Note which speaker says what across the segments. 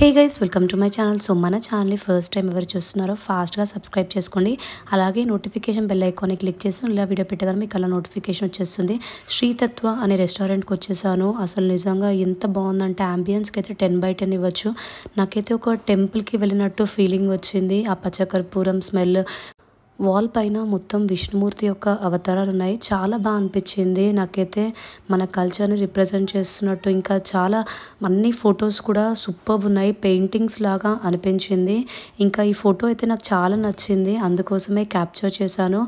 Speaker 1: hey guys welcome to my channel so మన ఛానల్ని first time ఎవరు చూస్తున్నారో ఫాస్ట్గా సబ్స్క్రైబ్ చేసుకోండి అలాగే నోటిఫికేషన్ బెల్ ఐకాన్ని క్లిక్ చేసి ఇలా వీడియో పెట్టగానే మీకు అలా నోటిఫికేషన్ వచ్చేస్తుంది శ్రీతత్వ అనే రెస్టారెంట్కి వచ్చేసాను అసలు నిజంగా ఎంత బాగుందంటే అంబియన్స్కి అయితే టెన్ బై టెన్ ఇవ్వచ్చు నాకైతే ఒక టెంపుల్కి వెళ్ళినట్టు ఫీలింగ్ వచ్చింది ఆ పచ్చకర్పూరం స్మెల్ వాల్ పైన మొత్తం విష్ణుమూర్తి యొక్క అవతారాలు ఉన్నాయి చాలా బాగా అనిపించింది నాకైతే మన కల్చర్ని రిప్రజెంట్ చేస్తున్నట్టు ఇంకా చాలా అన్ని ఫొటోస్ కూడా సూపర్ ఉన్నాయి పెయింటింగ్స్ లాగా అనిపించింది ఇంకా ఈ ఫోటో అయితే నాకు చాలా నచ్చింది అందుకోసమే క్యాప్చర్ చేశాను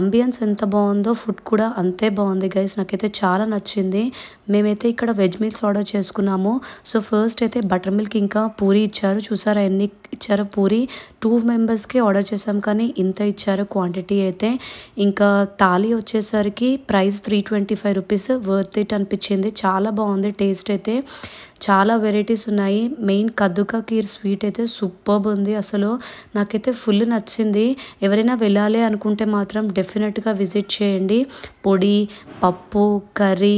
Speaker 1: అంబియన్స్ ఎంత బాగుందో ఫుడ్ కూడా అంతే బాగుంది గైస్ నాకైతే చాలా నచ్చింది మేమైతే ఇక్కడ వెజ్ మీల్స్ ఆర్డర్ చేసుకున్నాము సో ఫస్ట్ అయితే బటర్ మిల్క్ ఇంకా పూరి ఇచ్చారు చూసారా ఎన్ని ఇచ్చారు పూరి టూ మెంబర్స్కి ఆర్డర్ చేసాం కానీ ఇంత ఇచ్చారు క్వాంటిటీ అయితే ఇంకా తాళి వచ్చేసరికి price three twenty five rupees worth it అనిపించింది చాలా బాగుంది టేస్ట్ అయితే చాలా వెరైటీస్ ఉన్నాయి మెయిన్ కద్దుకా కీర్ స్వీట్ అయితే సూపర్బ్ ఉంది అసలు నాకైతే ఫుల్ నచ్చింది ఎవరైనా వెళ్ళాలి అనుకుంటే మాత్రం డెఫినెట్గా విజిట్ చేయండి పొడి పప్పు కర్రీ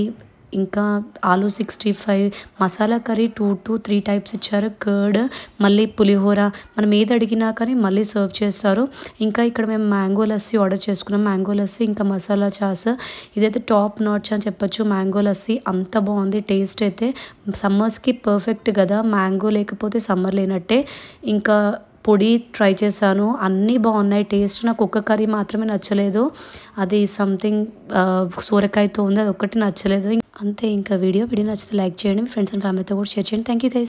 Speaker 1: ఇంకా ఆలూ sixty five masala curry two two three types ఇచ్చారు కర్డ్ మళ్ళీ పులిహోర మనం ఏది అడిగినా కానీ మళ్ళీ సర్వ్ చేస్తారు ఇంకా ఇక్కడ మేము మ్యాంగో లస్సీ ఆర్డర్ చేసుకున్నాం మ్యాంగో లస్సీ ఇంకా మసాలా చాస్ ఇదైతే టాప్ నాట్స్ అని చెప్పచ్చు మ్యాంగో లస్సీ అంత బాగుంది టేస్ట్ అయితే సమ్మర్స్కి పర్ఫెక్ట్ కదా మ్యాంగో లేకపోతే సమ్మర్ లేనట్టే ఇంకా పొడి ట్రై చేశాను అన్నీ బాగున్నాయి టేస్ట్ నాకు ఒక్క కర్రీ మాత్రమే నచ్చలేదు అది సంథింగ్ సూరకాయతో ఉంది అది ఒక్కటి నచ్చలేదు అంతే ఇంకా వీడియో వీడియో నచ్చితే లైక్ చేయండి మీ ఫ్రెండ్స్ అండ్ ఫ్యామిలీతో కూడా షేర్ చేయండి థ్యాంక్ యూ గైస్